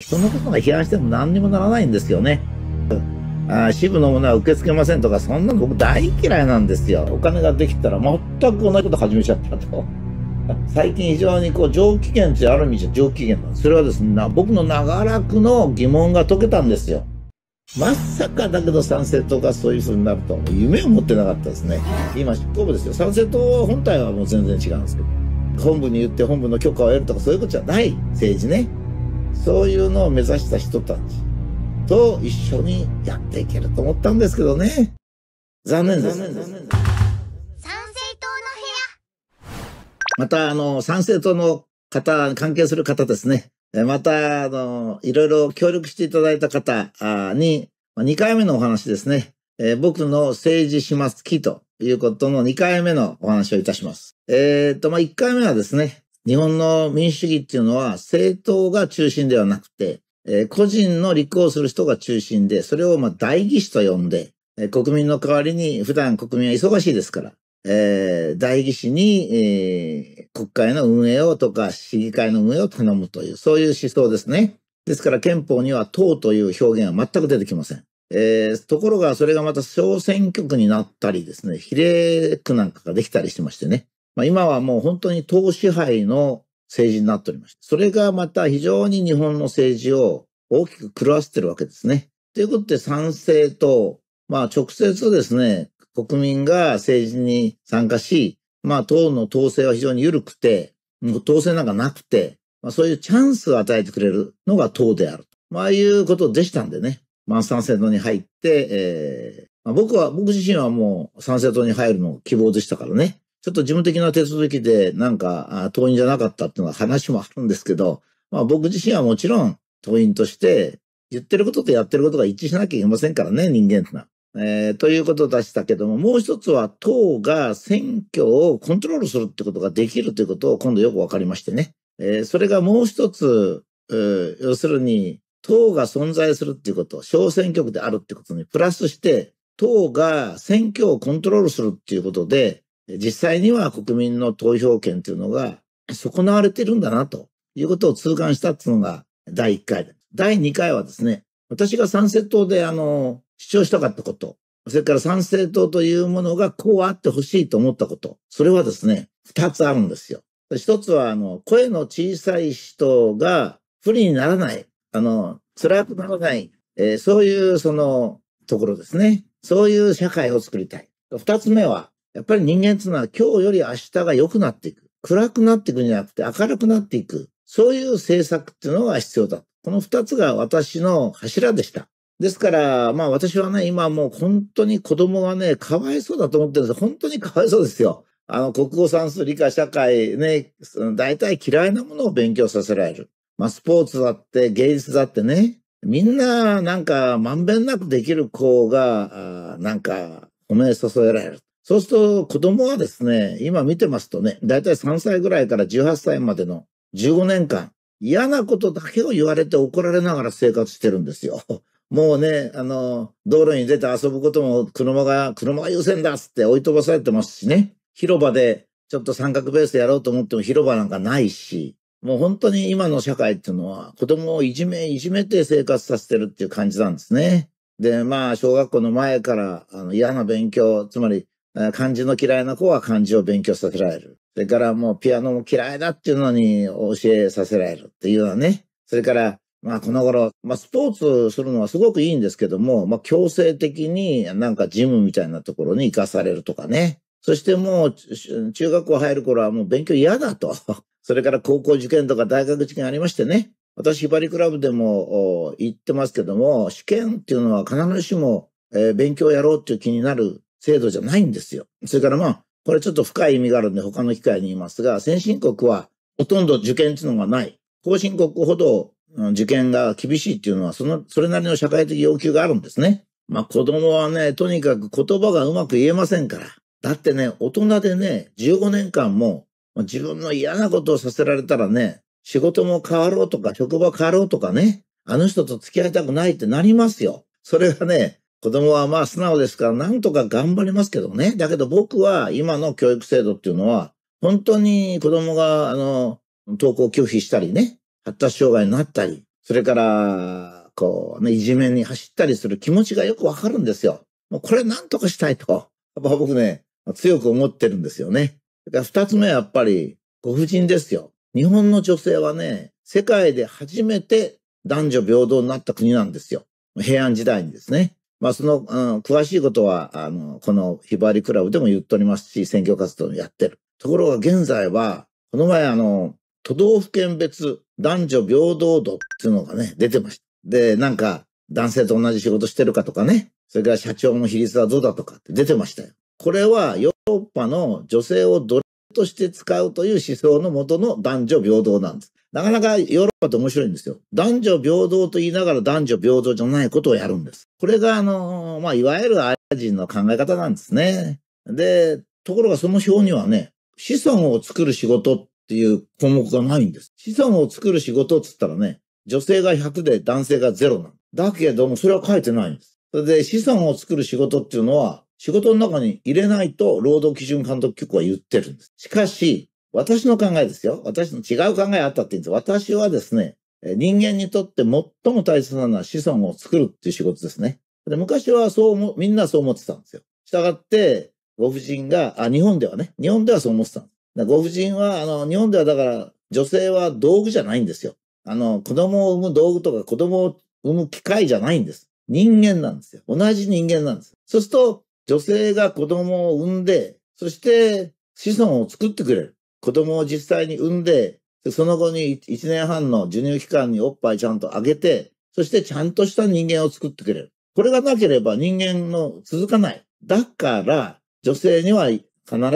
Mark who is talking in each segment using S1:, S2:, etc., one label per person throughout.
S1: 人のことが批判しても何にもならないんですよね。あ支部のものは受け付けませんとか、そんなの僕大嫌いなんですよ。お金ができたら全く同じこと始めちゃったと。最近非常にこう上機嫌ってある意味じゃ上機嫌なんです。それはですね、僕の長らくの疑問が解けたんですよ。まさかだけど参政党がそういう風になるとは夢を持ってなかったですね。今執行部ですよ。参政党本体はもう全然違うんですけど。本部に言って本部の許可を得るとかそういうことじゃない政治ね。そういうのを目指した人たちと一緒にやっていけると思ったんですけどね。残念です。残念参政党の部屋。また、あの、参政党の方、関係する方ですね。また、あの、いろいろ協力していただいた方に、2回目のお話ですね。えー、僕の政治しますきということの2回目のお話をいたします。えー、っと、まあ、1回目はですね、日本の民主主義っていうのは政党が中心ではなくて、えー、個人の立候補する人が中心で、それをまあ代議士と呼んで、えー、国民の代わりに、普段国民は忙しいですから、えー、代議士に、えー、国会の運営をとか市議会の運営を頼むという、そういう思想ですね。ですから憲法には党という表現は全く出てきません。えー、ところがそれがまた小選挙区になったりですね、比例区なんかができたりしてましてね。まあ、今はもう本当に党支配の政治になっておりまして、それがまた非常に日本の政治を大きく狂わせてるわけですね。ということで賛成と、まあ直接ですね、国民が政治に参加し、まあ党の統制は非常に緩くて、統制なんかなくて、まあそういうチャンスを与えてくれるのが党である。まあいうことでしたんでね、まあ賛成党に入って、えーまあ、僕は、僕自身はもう賛成党に入るのを希望でしたからね。ちょっと事務的な手続きでなんか党員じゃなかったっていうのは話もあるんですけど、まあ僕自身はもちろん党員として言ってることとやってることが一致しなきゃいけませんからね、人間ってのは。えー、ということでしたけども、もう一つは党が選挙をコントロールするってことができるということを今度よくわかりましてね。えー、それがもう一つ、え要するに党が存在するっていうこと、小選挙区であるってことにプラスして、党が選挙をコントロールするっていうことで、実際には国民の投票権というのが損なわれてるんだなということを痛感したというのが第1回で。第2回はですね、私が参政党であの、主張したかったこと、それから参政党というものがこうあってほしいと思ったこと、それはですね、2つあるんですよ。1つはあの、声の小さい人が不利にならない、あの、辛くならない、えー、そういうそのところですね。そういう社会を作りたい。2つ目は、やっぱり人間っていうのは今日より明日が良くなっていく。暗くなっていくんじゃなくて明るくなっていく。そういう政策っていうのが必要だ。この二つが私の柱でした。ですから、まあ私はね、今もう本当に子供がね、かわいそうだと思ってるんです本当にかわいそうですよ。あの、国語算数理科社会ね、大体嫌いなものを勉強させられる。まあスポーツだって芸術だってね、みんななんかまんべんなくできる子が、なんか褒め注えられる。そうすると子供はですね、今見てますとね、だいたい3歳ぐらいから18歳までの15年間、嫌なことだけを言われて怒られながら生活してるんですよ。もうね、あの、道路に出て遊ぶことも車が、車が優先だっつって追い飛ばされてますしね。広場でちょっと三角ベースでやろうと思っても広場なんかないし、もう本当に今の社会っていうのは子供をいじめ、いじめて生活させてるっていう感じなんですね。で、まあ、小学校の前からあの嫌な勉強、つまり漢字の嫌いな子は漢字を勉強させられる。それからもうピアノも嫌いだっていうのに教えさせられるっていうのはね。それから、まあこの頃、まあスポーツするのはすごくいいんですけども、まあ強制的になんかジムみたいなところに行かされるとかね。そしてもう中学校入る頃はもう勉強嫌だと。それから高校受験とか大学受験ありましてね。私、ひばりクラブでも行ってますけども、試験っていうのは必ずしも、えー、勉強やろうっていう気になる制度じゃないんですよ。それからまあ、これちょっと深い意味があるんで他の機会に言いますが、先進国はほとんど受験っていうのがない。後進国ほど受験が厳しいっていうのは、その、それなりの社会的要求があるんですね。まあ子供はね、とにかく言葉がうまく言えませんから。だってね、大人でね、15年間も自分の嫌なことをさせられたらね、仕事も変わろうとか、職場変わろうとかね、あの人と付き合いたくないってなりますよ。それがね、子供はまあ素直ですから、なんとか頑張りますけどね。だけど僕は今の教育制度っていうのは、本当に子供が、あの、登校拒否したりね、発達障害になったり、それから、こう、ね、いじめに走ったりする気持ちがよくわかるんですよ。もうこれなんとかしたいと、やっぱ僕ね、強く思ってるんですよね。だから二つ目はやっぱり、ご婦人ですよ。日本の女性はね、世界で初めて男女平等になった国なんですよ。平安時代にですね。まあ、その、うん、詳しいことは、あの、このひばりクラブでも言っておりますし、選挙活動もやってる。ところが現在は、この前あの、都道府県別男女平等度っていうのがね、出てました。で、なんか、男性と同じ仕事してるかとかね、それから社長の比率はどうだとかって出てましたよ。これはヨーロッパの女性を奴隷として使うという思想のもとの男女平等なんです。なかなかヨーロッパって面白いんですよ。男女平等と言いながら男女平等じゃないことをやるんです。これが、あの、まあ、いわゆるアジア人の考え方なんですね。で、ところがその表にはね、子孫を作る仕事っていう項目がないんです。子孫を作る仕事って言ったらね、女性が100で男性が0なんだけども、それは書いてないんです。それで、子孫を作る仕事っていうのは、仕事の中に入れないと労働基準監督局は言ってるんです。しかし、私の考えですよ。私の違う考えあったって言うんです。私はですね、人間にとって最も大切なのは子孫を作るっていう仕事ですね。で昔はそうも、みんなそう思ってたんですよ。従って、ご婦人が、あ、日本ではね、日本ではそう思ってたんです。ご婦人は、あの、日本ではだから、女性は道具じゃないんですよ。あの、子供を産む道具とか子供を産む機械じゃないんです。人間なんですよ。同じ人間なんです。そうすると、女性が子供を産んで、そして子孫を作ってくれる。子供を実際に産んで、その後に1年半の授乳期間におっぱいちゃんとあげて、そしてちゃんとした人間を作ってくれる。これがなければ人間の続かない。だから、女性には必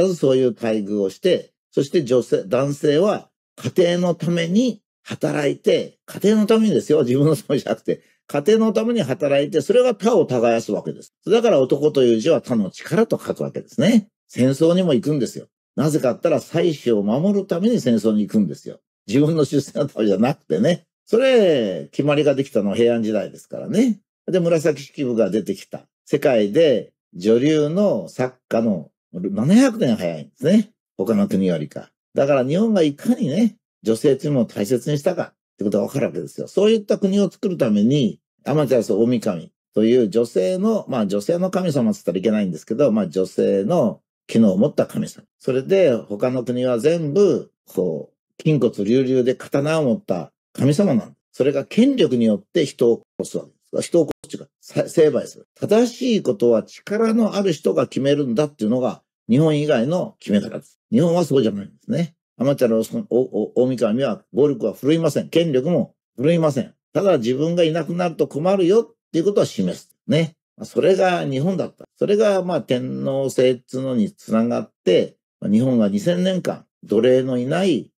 S1: ずそういう待遇をして、そして女性、男性は家庭のために働いて、家庭のためにですよ。自分のためじゃなくて、家庭のために働いて、それが他を耕すわけです。だから男という字は他の力と書くわけですね。戦争にも行くんですよ。なぜかったら祭子を守るために戦争に行くんですよ。自分の出世のためじゃなくてね。それ、決まりができたのは平安時代ですからね。で、紫式部が出てきた。世界で女流の作家の700年早いんですね。他の国よりか。だから日本がいかにね、女性というものを大切にしたかってことがわかるわけですよ。そういった国を作るために、アマュアス大神という女性の、まあ女性の神様って言ったらいけないんですけど、まあ女性の機能を持った神様。それで他の国は全部、こう、筋骨隆々で刀を持った神様なんだ。それが権力によって人を殺すわけです。人を殺すというか、成敗する。正しいことは力のある人が決めるんだっていうのが、日本以外の決め方です。日本はそうじゃないんですね。アマチュアの大神は暴力は振るいません。権力も振るいません。ただ自分がいなくなると困るよっていうことは示す。ね。それが日本だった。それがまあ天皇制っていうのにつながって、日本は2000年間奴隷のいない、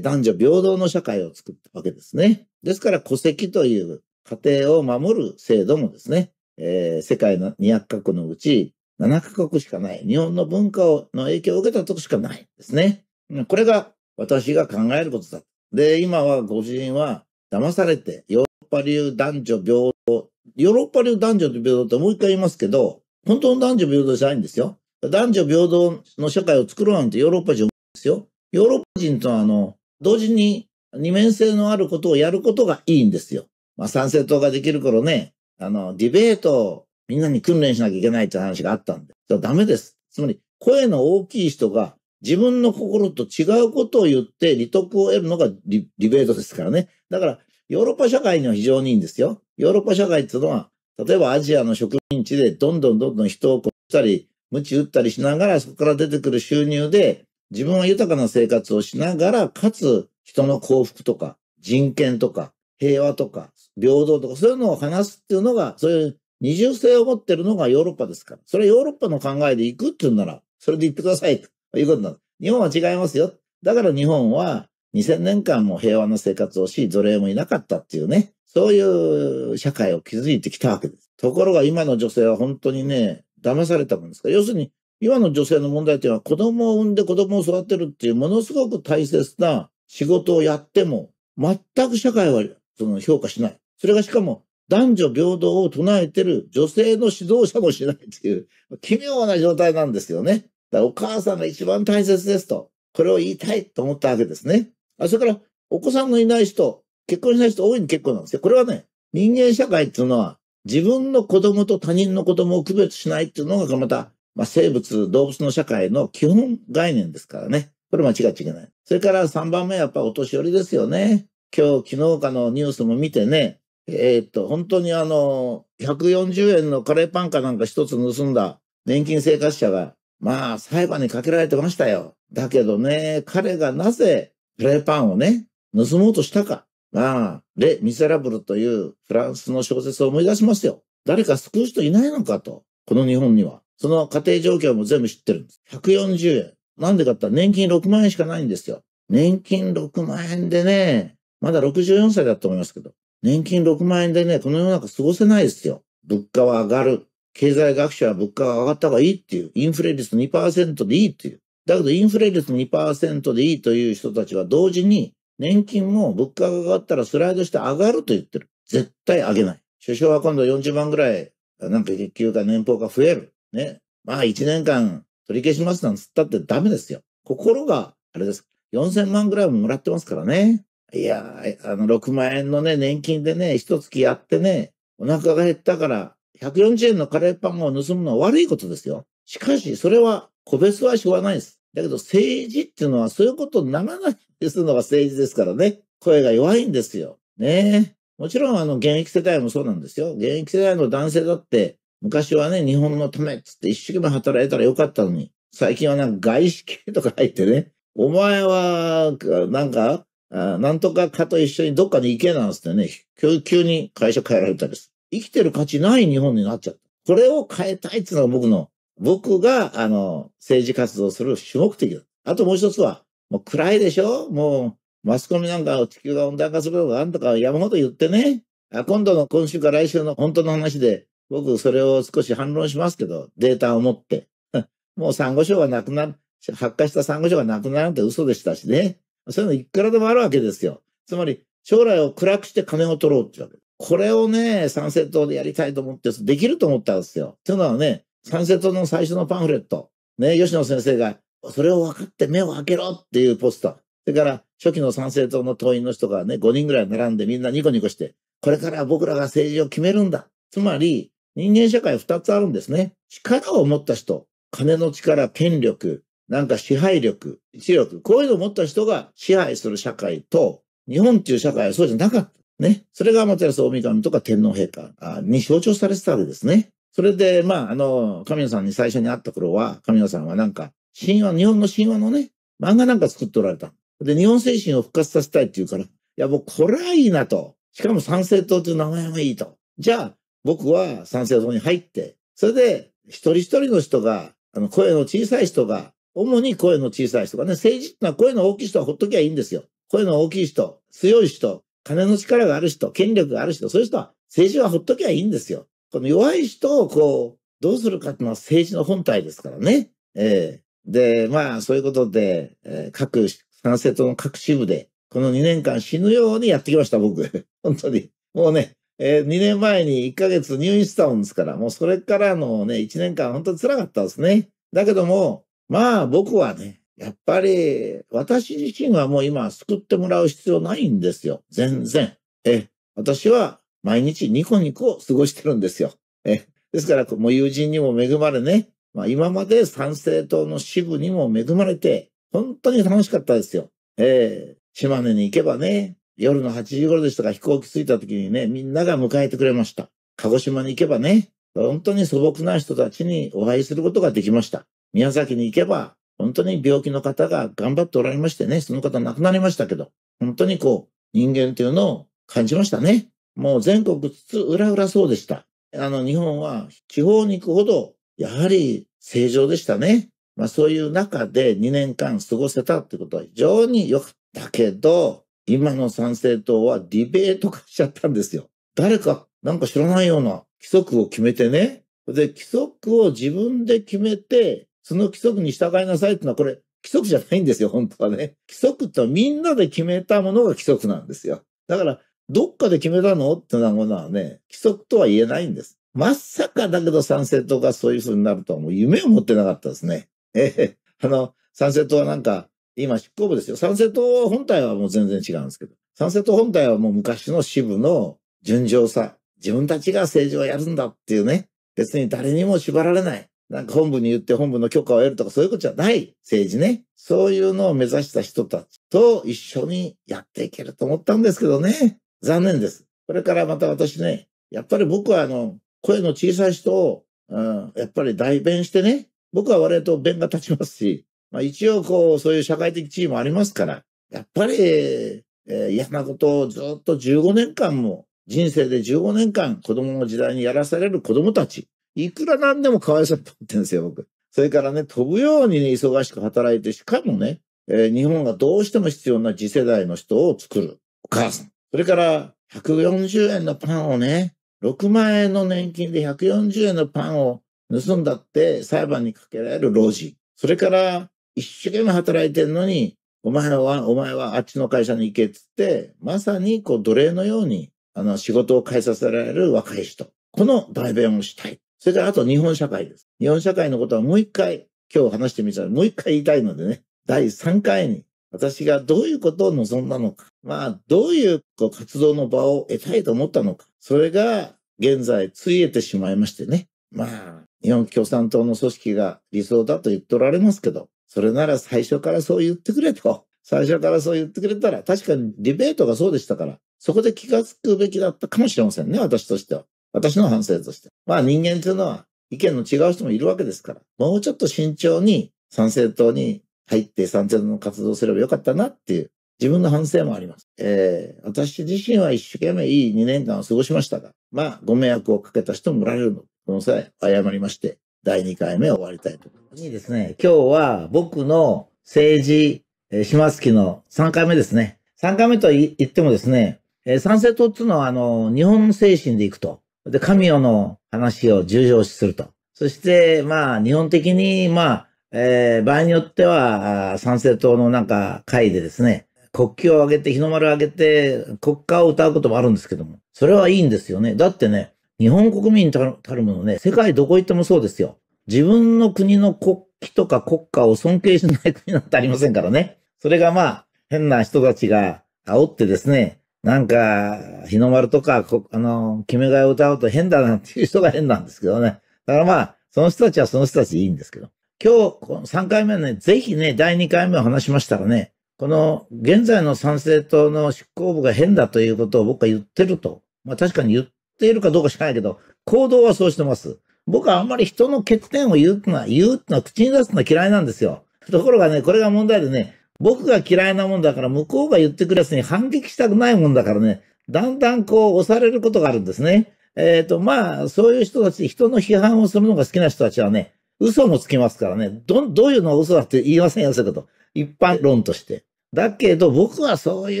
S1: 男女平等の社会を作ったわけですね。ですから戸籍という家庭を守る制度もですね、えー、世界の200カ国のうち7カ国しかない。日本の文化の影響を受けたとこしかないですね。これが私が考えることだ。で、今はご主人は騙されて、ヨーロッパ流男女平等ヨーロッパ流男女と平等ってもう一回言いますけど、本当の男女平等じゃないんですよ。男女平等の社会を作ろうなんてヨーロッパ人ですよ。ヨーロッパ人とあの、同時に二面性のあることをやることがいいんですよ。まあ賛成党ができる頃ね、あの、ディベートをみんなに訓練しなきゃいけないって話があったんで。じゃダメです。つまり、声の大きい人が自分の心と違うことを言って利得を得るのがディベートですからね。だから、ヨーロッパ社会には非常にいいんですよ。ヨーロッパ社会っていうのは、例えばアジアの植民地でどんどんどんどん人を殺したり、鞭打ったりしながら、そこから出てくる収入で、自分は豊かな生活をしながら、かつ人の幸福とか、人権とか、平和とか、平等とか、そういうのを話すっていうのが、そういう二重性を持ってるのがヨーロッパですから。それヨーロッパの考えで行くって言うなら、それで行ってくださいということなんです。日本は違いますよ。だから日本は2000年間も平和な生活をし、奴隷もいなかったっていうね、そういう社会を築いてきたわけです。ところが今の女性は本当にね、騙されたもんですから、要するに今の女性の問題いうのは子供を産んで子供を育てるっていうものすごく大切な仕事をやっても、全く社会はその評価しない。それがしかも男女平等を唱えてる女性の指導者もしないっていう奇妙な状態なんですよね。だからお母さんが一番大切ですと、これを言いたいと思ったわけですね。あそれから、お子さんのいない人、結婚しない人多いに結婚なんですよ。これはね、人間社会っていうのは、自分の子供と他人の子供を区別しないっていうのが、また、まあ、生物、動物の社会の基本概念ですからね。これ間違っちゃいけない。それから3番目はやっぱお年寄りですよね。今日、昨日かのニュースも見てね、えー、っと、本当にあの、140円のカレーパンかなんか一つ盗んだ年金生活者が、まあ、裁判にかけられてましたよ。だけどね、彼がなぜフライパンをね、盗もうとしたか。まあ、レ・ミセラブルというフランスの小説を思い出しますよ。誰か救う人いないのかと。この日本には。その家庭状況も全部知ってるんです。140円。なんでかって年金6万円しかないんですよ。年金6万円でね、まだ64歳だと思いますけど、年金6万円でね、この世の中過ごせないですよ。物価は上がる。経済学者は物価が上がった方がいいっていう、インフレ率2%でいいっていう、だけどインフレ率2%でいいという人たちは同時に年金も物価が上がったらスライドして上がると言ってる。絶対上げない。首相は今度40万ぐらい、なんか月給か年俸が増える。ね。まあ1年間取り消しますなんつったってダメですよ。心が、あれです。4000万ぐらいももらってますからね。いやあの、6万円のね、年金でね、一月やってね、お腹が減ったから、140円のカレーパンを盗むのは悪いことですよ。しかし、それは個別はしょうがないです。だけど政治っていうのはそういうことにならないでするのが政治ですからね。声が弱いんですよ。ねえ。もちろんあの現役世代もそうなんですよ。現役世代の男性だって昔はね、日本のためっつって一生懸命働いたらよかったのに、最近はなんか外資系とか入ってね、お前はなんか、なんとかかと一緒にどっかに行けなんつってね、急に会社変えられたりする。生きてる価値ない日本になっちゃった。これを変えたいっていうのが僕の僕が、あの、政治活動する主目的だ。あともう一つは、もう暗いでしょもう、マスコミなんか地球が温暖化するとか、なんとか山ほど言ってね。今度の今週か来週の本当の話で、僕それを少し反論しますけど、データを持って。もう産後症礁がなくなる、発火した産後症礁がなくなるなんて嘘でしたしね。そういうのいくらでもあるわけですよ。つまり、将来を暗くして金を取ろうってわけ。これをね、賛成党でやりたいと思って、できると思ったんですよ。というのはね、サンセットの最初のパンフレット、ね、吉野先生が、それを分かって目を開けろっていうポスター。それから、初期の参政党の党員の人がね、5人ぐらい並んでみんなニコニコして、これから僕らが政治を決めるんだ。つまり、人間社会2つあるんですね。力を持った人、金の力、権力、なんか支配力、知力、こういうのを持った人が支配する社会と、日本っていう社会はそうじゃなかった。ね。それが松安大神とか天皇陛下に象徴されてたわけですね。それで、まあ、あの、神野さんに最初に会った頃は、神野さんはなんか、神話、日本の神話のね、漫画なんか作っておられた。で、日本精神を復活させたいって言うから、いや、僕、これはいいなと。しかも参政党という名前もいいと。じゃあ、僕は参政党に入って、それで、一人一人の人が、あの、声の小さい人が、主に声の小さい人がね、政治ってのは声の大きい人はほっときゃいいんですよ。声の大きい人、強い人、金の力がある人、権力がある人、そういう人は政治はほっときゃいいんですよ。この弱い人をこう、どうするかっていうのは政治の本体ですからね。えー、で、まあ、そういうことで、えー、各、参政党の各支部で、この2年間死ぬようにやってきました、僕。本当に。もうね、えー、2年前に1ヶ月入院したもんですから、もうそれからのね、1年間本当に辛かったですね。だけども、まあ僕はね、やっぱり私自身はもう今救ってもらう必要ないんですよ。全然。え、私は毎日ニコニコ過ごしてるんですよ。えですから、もう友人にも恵まれね、まあ、今まで参政党の支部にも恵まれて、本当に楽しかったですよ。えー、島根に行けばね、夜の8時頃でしたが飛行機着いた時にね、みんなが迎えてくれました。鹿児島に行けばね、本当に素朴な人たちにお会いすることができました。宮崎に行けば、本当に病気の方が頑張っておられましてね、その方亡くなりましたけど、本当にこう、人間というのを感じましたね。もう全国津々浦々そうでした。あの、日本は地方に行くほど、やはり正常でしたね。まあそういう中で2年間過ごせたってことは非常に良かったけど、今の参政党はディベート化しちゃったんですよ。誰かなんか知らないような規則を決めてね。で、規則を自分で決めて、その規則に従いなさいってのはこれ、規則じゃないんですよ、本当はね。規則とみんなで決めたものが規則なんですよ。だから、どっかで決めたのってなものはね、規則とは言えないんです。まさかだけど参政党がそういうふうになるとはもう夢を持ってなかったですね。ええあの、参政党はなんか、今執行部ですよ。参政党本体はもう全然違うんですけど、参政党本体はもう昔の支部の純情さ、自分たちが政治をやるんだっていうね、別に誰にも縛られない。なんか本部に言って本部の許可を得るとかそういうことじゃない政治ね。そういうのを目指した人たちと一緒にやっていけると思ったんですけどね。残念です。これからまた私ね、やっぱり僕はあの、声の小さい人を、うん、やっぱり代弁してね、僕は割と弁が立ちますし、まあ一応こう、そういう社会的地位もありますから、やっぱり、えー、嫌なことをずっと15年間も、人生で15年間子供の時代にやらされる子供たち、いくらなんでも可愛さと思ってるんですよ、僕。それからね、飛ぶように、ね、忙しく働いて、しかもね、えー、日本がどうしても必要な次世代の人を作るお母さん。それから、140円のパンをね、6万円の年金で140円のパンを盗んだって裁判にかけられる老人。それから、一生懸命働いてるのに、お前は、お前はあっちの会社に行けっつって、まさにこう奴隷のように、あの仕事を変えさせられる若い人。この代弁をしたい。それからあと日本社会です。日本社会のことはもう一回、今日話してみたらもう一回言いたいのでね、第3回に私がどういうことを望んだのか、まあ、どういう活動の場を得たいと思ったのか、それが現在ついえてしまいましてね。まあ、日本共産党の組織が理想だと言っておられますけど、それなら最初からそう言ってくれと。最初からそう言ってくれたら、確かにディベートがそうでしたから、そこで気がつくべきだったかもしれませんね、私としては。私の反省として。まあ人間というのは意見の違う人もいるわけですから、もうちょっと慎重に参政党に入って三茶の活動すればよかったなっていう、自分の反省もあります。えー、私自身は一生懸命いい2年間を過ごしましたが、まあ、ご迷惑をかけた人もおられるの。この際、謝りまして、第2回目を終わりたいと思います。いいですね。今日は僕の政治、えー、島月の3回目ですね。3回目と言ってもですね、えー、参政党っていうのは、あの、日本精神でいくと。で、神代の話を重要視すると。そして、まあ、日本的に、まあ、えー、場合によっては、参政党のなんか会でですね、国旗を上げて、日の丸を上げて、国歌を歌うこともあるんですけども、それはいいんですよね。だってね、日本国民たるものね、世界どこ行ってもそうですよ。自分の国の国旗とか国歌を尊敬しない国なんてありませんからね。それがまあ、変な人たちが煽ってですね、なんか、日の丸とか、あの、決め替えを歌うと変だなっていう人が変なんですけどね。だからまあ、その人たちはその人たちでいいんですけど。今日、この3回目はね、ぜひね、第2回目を話しましたらね、この現在の参政党の執行部が変だということを僕は言ってると。まあ確かに言っているかどうか知らないけど、行動はそうしてます。僕はあんまり人の欠点を言うのは、言うのは口に出すのは嫌いなんですよ。ところがね、これが問題でね、僕が嫌いなもんだから向こうが言ってくるやつに反撃したくないもんだからね、だんだんこう押されることがあるんですね。えっ、ー、と、まあ、そういう人たち、人の批判をするのが好きな人たちはね、嘘もつきますからね。ど、どういうのが嘘だって言いませんよ、そういうこと。一般論として。だけど、僕はそうい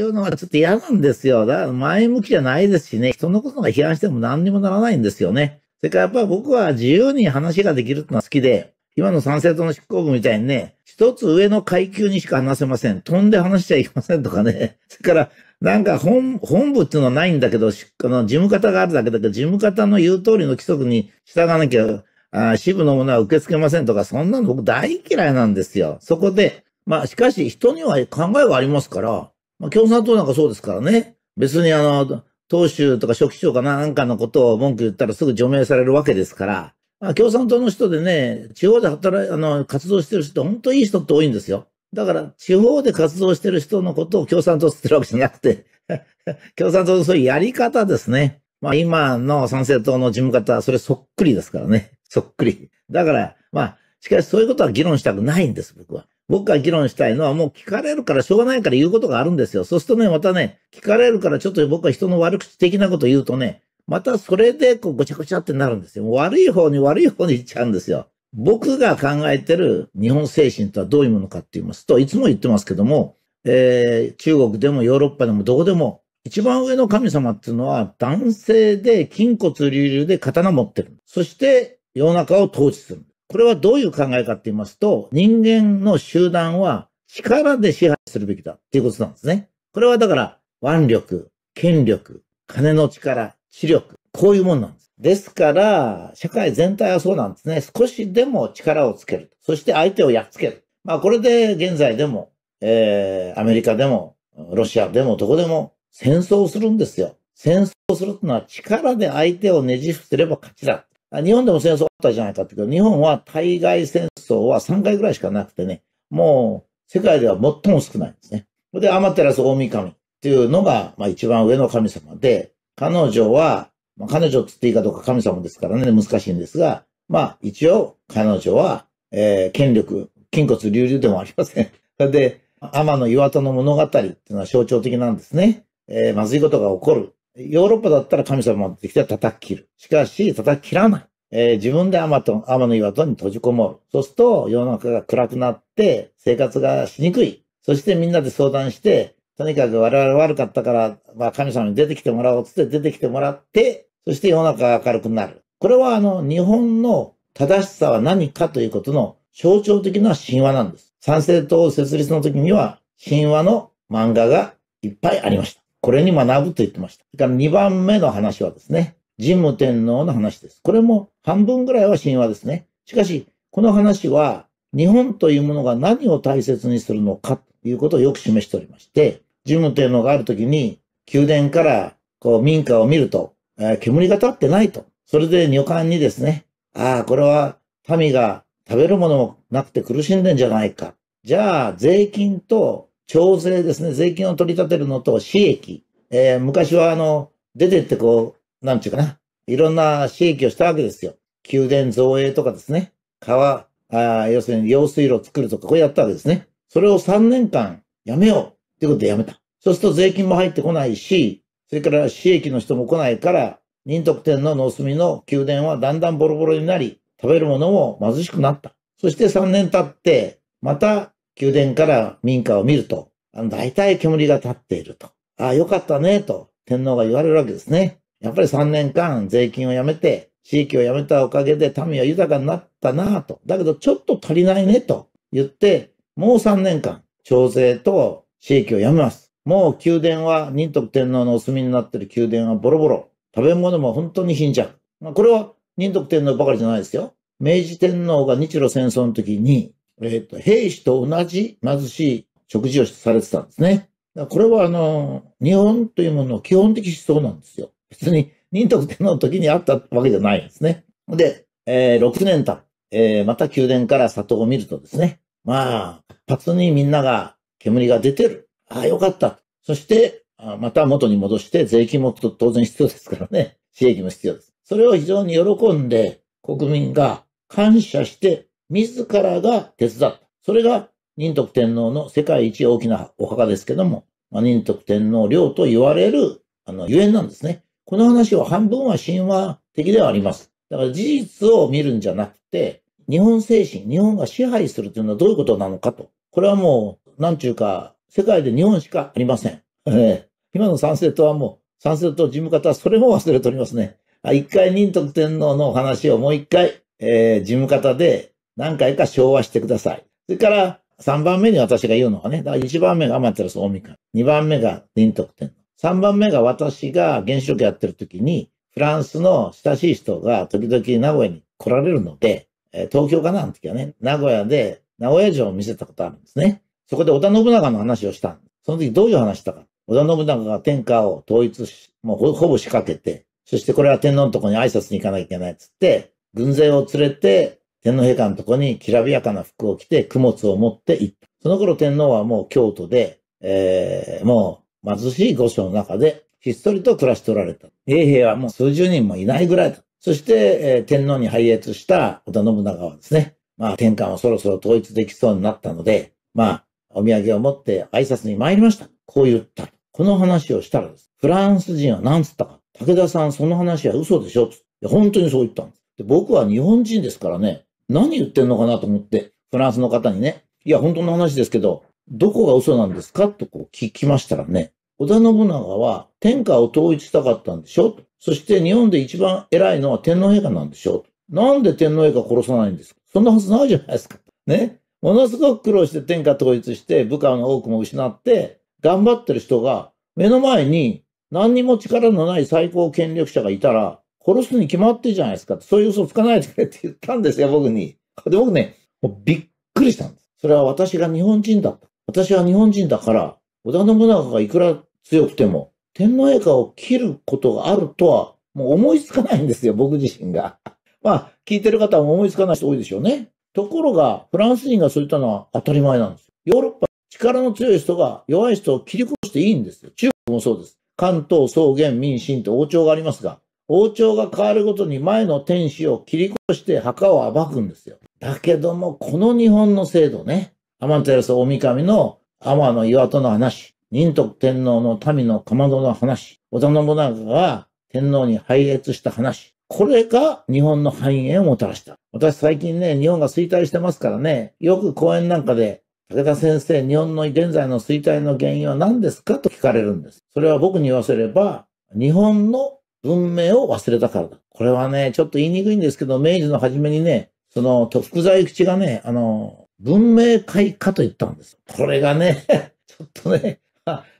S1: うのはちょっと嫌なんですよ。だから前向きじゃないですしね。人のことが批判しても何にもならないんですよね。それからやっぱ僕は自由に話ができるってのは好きで、今の参政党の執行部みたいにね、一つ上の階級にしか話せません。飛んで話しちゃいけませんとかね。それから、なんか本、本部っていうのはないんだけど、あの、事務方があるだけだけど、事務方の言う通りの規則に従わなきゃあ支部のものは受け付けませんとか、そんなの僕大嫌いなんですよ。そこで、まあしかし人には考えがありますから、まあ共産党なんかそうですからね。別にあの、党首とか書記長かなんかのことを文句言ったらすぐ除名されるわけですから、まあ、共産党の人でね、地方で働い、あの、活動してる人、本当いい人って多いんですよ。だから、地方で活動してる人のことを共産党って言ってるわけじゃなくて 共産党のそういうやり方ですね。まあ、今の参政党の事務方、それそっくりですからね。そっくり。だから、まあ、しかしそういうことは議論したくないんです、僕は。僕が議論したいのはもう聞かれるからしょうがないから言うことがあるんですよ。そうするとね、またね、聞かれるからちょっと僕は人の悪口的なこと言うとね、またそれでこうごちゃごちゃってなるんですよ。悪い方に悪い方に行っちゃうんですよ。僕が考えてる日本精神とはどういうものかって言いますと、いつも言ってますけども、えー、中国でもヨーロッパでもどこでも、一番上の神様っていうのは男性で筋骨隆々で刀持ってる。そして世の中を統治する。これはどういう考えかって言いますと、人間の集団は力で支配するべきだっていうことなんですね。これはだから、腕力、権力、金の力、知力、こういうもんなんです。ですから、社会全体はそうなんですね。少しでも力をつける。そして相手をやっつける。まあこれで現在でも、えー、アメリカでも、ロシアでもどこでも戦争をするんですよ。戦争するというのは力で相手をねじ伏せれば勝ちだ。日本でも戦争あったじゃないかってけど、日本は対外戦争は3回ぐらいしかなくてね、もう世界では最も少ないんですね。で、アマテラス大神っていうのが、まあ一番上の神様で、彼女は、まあ、彼女つっていいかどうか神様ですからね、難しいんですが、まあ一応彼女は、えー、権力、筋骨隆々でもありません。で、天の岩戸の物語っていうのは象徴的なんですね。えー、まずいことが起こる。ヨーロッパだったら神様持ってきて叩き切る。しかし、叩き切らない。えー、自分で天と、天の岩戸に閉じこもる。そうすると、世の中が暗くなって、生活がしにくい。そしてみんなで相談して、とにかく我々悪かったから、まあ神様に出てきてもらおうつって出てきてもらって、そして世の中が明るくなる。これはあの、日本の正しさは何かということの象徴的な神話なんです。参政党設立の時には、神話の漫画がいっぱいありました。これに学ぶと言ってました。から2番目の話はですね、神武天皇の話です。これも半分ぐらいは神話ですね。しかし、この話は日本というものが何を大切にするのかということをよく示しておりまして、神武天皇がある時に宮殿からこう民家を見ると、えー、煙が立ってないと。それで女官にですね、ああ、これは民が食べるものもなくて苦しんでんじゃないか。じゃあ、税金と徴税ですね、税金を取り立てるのと、私益。えー、昔はあの、出てってこう、なんちゅうかな。いろんな私益をしたわけですよ。宮殿造営とかですね。川、あ要するに用水路を作るとか、これやったわけですね。それを3年間やめようってことでやめた。そうすると税金も入ってこないし、それから私益の人も来ないから、仁徳天の農住の宮殿はだんだんボロボロになり、食べるものも貧しくなった。そして3年経って、また宮殿から民家を見ると、あの大体煙が立っていると。ああ、よかったね、と天皇が言われるわけですね。やっぱり3年間税金をやめて、地域をやめたおかげで民は豊かになったなと。だけどちょっと足りないね、と言って、もう3年間、徴税と地域をやめます。もう宮殿は、仁徳天皇のお住みになっている宮殿はボロボロ。食べ物も本当に貧弱。まあ、これは仁徳天皇ばかりじゃないですよ。明治天皇が日露戦争の時にえっ、ー、と、兵士と同じ貧しい食事をされてたんですね。これはあの、日本というものの基本的思想なんですよ。別に、仁徳天皇の時にあったわけじゃないんですね。で、えー、6年間ってえー、また宮殿から里を見るとですね、まあ、活発にみんなが煙が出てる。ああ、よかった。そして、また元に戻して、税金も当然必要ですからね、援金も必要です。それを非常に喜んで、国民が感謝して自らが手伝った。それが仁徳天皇の世界一大きなお墓ですけども、まあ、仁徳天皇陵と言われる、あの、ゆえんなんですね。この話は半分は神話的ではあります。だから事実を見るんじゃなくて、日本精神、日本が支配するというのはどういうことなのかと。これはもう、なんちゅうか、世界で日本しかありません。えー、今の三世党はもう、三世党事務方はそれも忘れておりますね。一回仁徳天皇の話をもう一回、えー、事務方で何回か昭和してください。それから、3番目に私が言うのはね、だから1番目がアマテラス・照大神、2番目が林徳天皇、3番目が私が原子力やってる時に、フランスの親しい人が時々名古屋に来られるので、え東京かなあの時はね、名古屋で名古屋城を見せたことあるんですね。そこで織田信長の話をしたんです。その時どういう話したか。織田信長が天下を統一し、もうほぼ仕掛けて、そしてこれは天皇のとこに挨拶に行かなきゃいけないっつって、軍勢を連れて天皇陛下のとこにきらびやかな服を着て、供物を持って行った。その頃天皇はもう京都で、えー、もう貧しい御所の中で、ひっそりと暮らしておられた。平平はもう数十人もいないぐらいだ。そして、えー、天皇に拝謁した織田信長はですね、まあ天下をそろそろ統一できそうになったので、まあお土産を持って挨拶に参りました。こう言った。この話をしたらです。フランス人は何つったか。武田さん、その話は嘘でしょ本当にそう言ったんですで。僕は日本人ですからね、何言ってんのかなと思って、フランスの方にね、いや、本当の話ですけど、どこが嘘なんですかとこう聞きましたらね、織田信長は天下を統一したかったんでしょそして日本で一番偉いのは天皇陛下なんでしょなんで天皇陛下殺さないんですかそんなはずないじゃないですか。ね。ものすごく苦労して天下統一して部下の多くも失って、頑張ってる人が目の前に何にも力のない最高権力者がいたら、殺すに決まってるじゃないですか。そういう嘘つかないでくれって言ったんですよ、僕に。で、僕ね、もうびっくりしたんです。それは私が日本人だった。私は日本人だから、織田信長がいくら強くても、天皇陛下を切ることがあるとは、もう思いつかないんですよ、僕自身が。まあ、聞いてる方も思いつかない人多いでしょうね。ところが、フランス人がそういったのは当たり前なんですよ。ヨーロッパ、力の強い人が弱い人を切り殺していいんですよ。中国もそうです。関東、草原、民進と王朝がありますが、王朝が変わるごとに前の天使を切り越して墓を暴くんですよ。だけども、この日本の制度ね、アマンテ天ス大神の天の岩戸の話、仁徳天皇の民のかまどの話、織田信長が天皇に拝謁した話、これが日本の繁栄をもたらした。私最近ね、日本が衰退してますからね、よく講演なんかで、武田先生、日本の現在の衰退の原因は何ですかと聞かれるんです。それは僕に言わせれば、日本の文明を忘れたからだ。これはね、ちょっと言いにくいんですけど、明治の初めにね、その、徳在口がね、あの、文明開化と言ったんです。これがね、ちょっとね、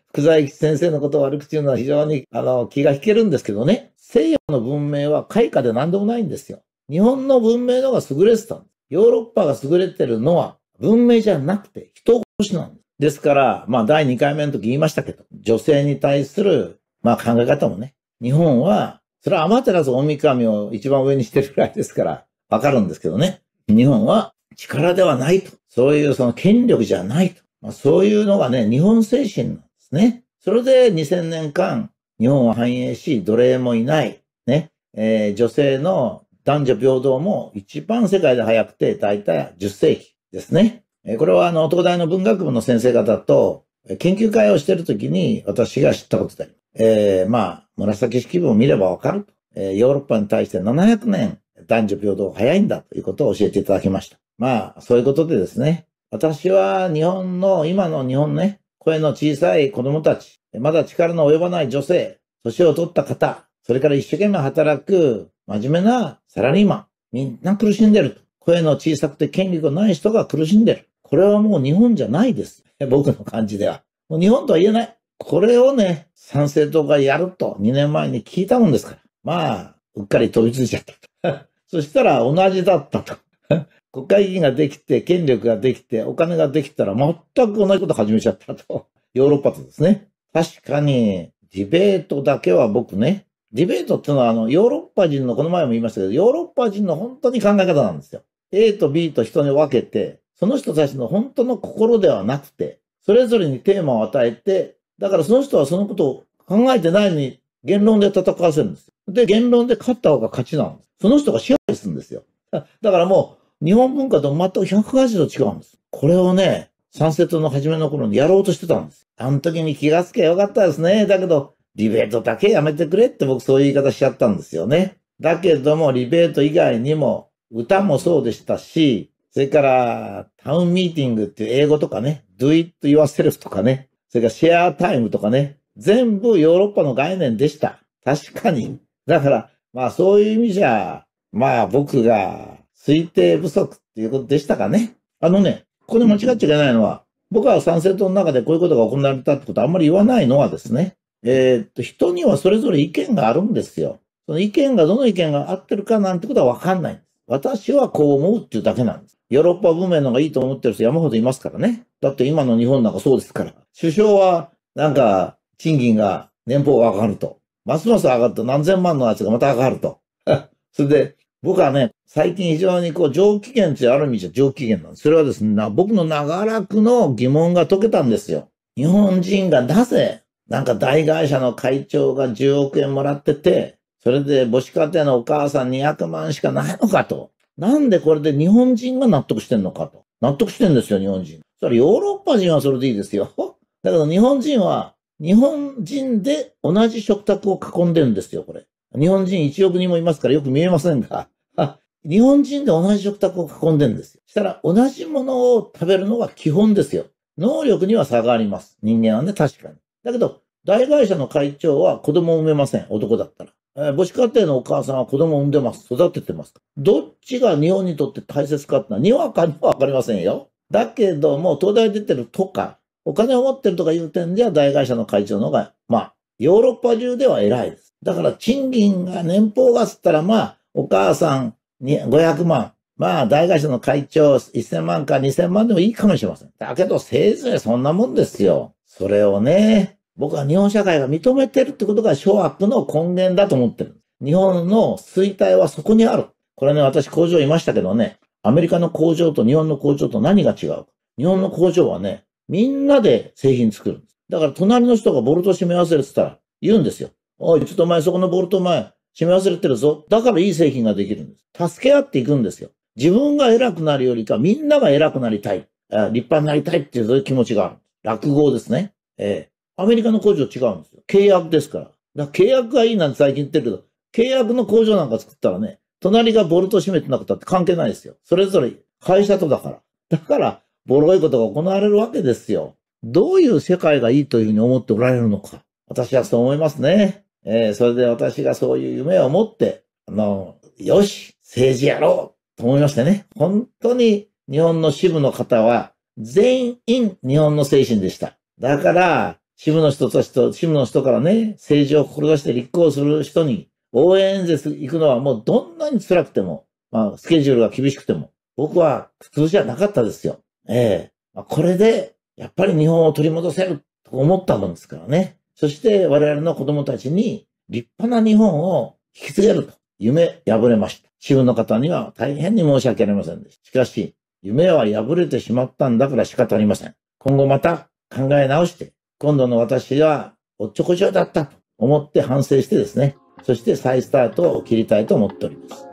S1: 福在口先生のことを悪く言うのは非常に、あの、気が引けるんですけどね、西洋の文明は開化で何でもないんですよ。日本の文明の方が優れてたんです。ヨーロッパが優れてるのは、文明じゃなくて、人越しなんです。ですから、まあ、第2回目の時言いましたけど、女性に対する、まあ、考え方もね、日本は、それはアマテラス大神を一番上にしてるくらいですから、わかるんですけどね。日本は力ではないと。そういうその権力じゃないと。まあ、そういうのがね、日本精神なんですね。それで2000年間、日本は繁栄し、奴隷もいない。ね。えー、女性の男女平等も一番世界で早くて、だいたい10世紀ですね。えー、これはあの、東大の文学部の先生方と、研究会をしてるときに私が知ったことであります。えー、まあ、紫式部を見ればわかると。えー、ヨーロッパに対して700年男女平等早いんだということを教えていただきました。まあ、そういうことでですね、私は日本の、今の日本ね、声の小さい子供たち、まだ力の及ばない女性、年を取った方、それから一生懸命働く真面目なサラリーマン、みんな苦しんでると。声の小さくて権力のない人が苦しんでる。これはもう日本じゃないです。僕の感じでは。もう日本とは言えない。これをね、賛成党がやると2年前に聞いたもんですから。まあ、うっかり飛びついちゃった。そしたら同じだったと。国会議員ができて、権力ができて、お金ができたら全く同じこと始めちゃったと。ヨーロッパとですね。確かに、ディベートだけは僕ね、ディベートっていうのはあの、ヨーロッパ人の、この前も言いましたけど、ヨーロッパ人の本当に考え方なんですよ。A と B と人に分けて、その人たちの本当の心ではなくて、それぞれにテーマを与えて、だからその人はそのことを考えてないのに言論で戦わせるんですよ。で、言論で勝った方が勝ちなんです。その人が支配するんですよ。だからもう、日本文化と全く180度違うんです。これをね、ンセットの初めの頃にやろうとしてたんです。あの時に気がつけばよかったですね。だけど、リベートだけやめてくれって僕そういう言い方しちゃったんですよね。だけども、リベート以外にも、歌もそうでしたし、それから、タウンミーティングっていう英語とかね、do it yourself とかね、それからシェアタイムとかね、全部ヨーロッパの概念でした。確かに。だから、まあそういう意味じゃ、まあ僕が推定不足っていうことでしたかね。あのね、ここで間違っちゃいけないのは、僕は参政党の中でこういうことが行われたってことあんまり言わないのはですね、えー、っと、人にはそれぞれ意見があるんですよ。その意見がどの意見が合ってるかなんてことはわかんない私はこう思うっていうだけなんです。ヨーロッパ文明の方がいいと思ってる人山ほどいますからね。だって今の日本なんかそうですから。首相は、なんか、賃金が年俸が上がると。ますます上がると何千万のやつがまた上がると。それで、僕はね、最近非常にこう、上機嫌ってある意味じゃ上機嫌なんです。それはですね、僕の長らくの疑問が解けたんですよ。日本人がなぜ、なんか大会社の会長が10億円もらってて、それで母子家庭のお母さん200万しかないのかと。なんでこれで日本人が納得してんのかと。納得してんですよ、日本人。それヨーロッパ人はそれでいいですよ。だけど日本人は、日本人で同じ食卓を囲んでるんですよ、これ。日本人1億人もいますからよく見えませんが。日本人で同じ食卓を囲んでるんですよ。したら同じものを食べるのが基本ですよ。能力には差があります。人間はね、確かに。だけど、大会社の会長は子供を産めません。男だったら。え母子家庭のお母さんは子供を産んでます。育ててます。どっちが日本にとって大切かってのは、にわかにはわかりませんよ。だけども、東大出てるとか、お金を持ってるとかいう点では、大会社の会長の方が、まあ、ヨーロッパ中では偉いです。だから、賃金が、年俸がつったら、まあ、お母さんに500万、まあ、大会社の会長1000万か2000万でもいいかもしれません。だけど、せいぜいそんなもんですよ。それをね、僕は日本社会が認めてるってことが小悪の根源だと思ってる。日本の衰退はそこにある。これね、私工場いましたけどね、アメリカの工場と日本の工場と何が違う日本の工場はね、みんなで製品作るんです。だから隣の人がボルト締め忘れてたら言うんですよ。おい、ちょっとお前そこのボルト前締め忘れてるぞ。だからいい製品ができるんです。助け合っていくんですよ。自分が偉くなるよりかみんなが偉くなりたい。立派になりたいっていう気持ちがある。落語ですね。ええアメリカの工場違うんですよ。契約ですから。だから契約がいいなんて最近言ってるけど、契約の工場なんか作ったらね、隣がボルト閉めてなくたって関係ないですよ。それぞれ会社とだから。だから、ボロいことが行われるわけですよ。どういう世界がいいというふうに思っておられるのか。私はそう思いますね。えー、それで私がそういう夢を持って、あの、よし、政治やろうと思いましてね。本当に日本の支部の方は全員日本の精神でした。だから、支部の人たちと、支部の人からね、政治を志して立候補する人に、応援演説行くのはもうどんなに辛くても、まあ、スケジュールが厳しくても、僕は普通じゃなかったですよ。ええまあ、これで、やっぱり日本を取り戻せると思ったもんですからね。そして我々の子供たちに立派な日本を引き継げると。夢破れました。支部の方には大変に申し訳ありませんでした。しかし、夢は破れてしまったんだから仕方ありません。今後また考え直して今度の私はおっちょこちょだったと思って反省してですね、そして再スタートを切りたいと思っております。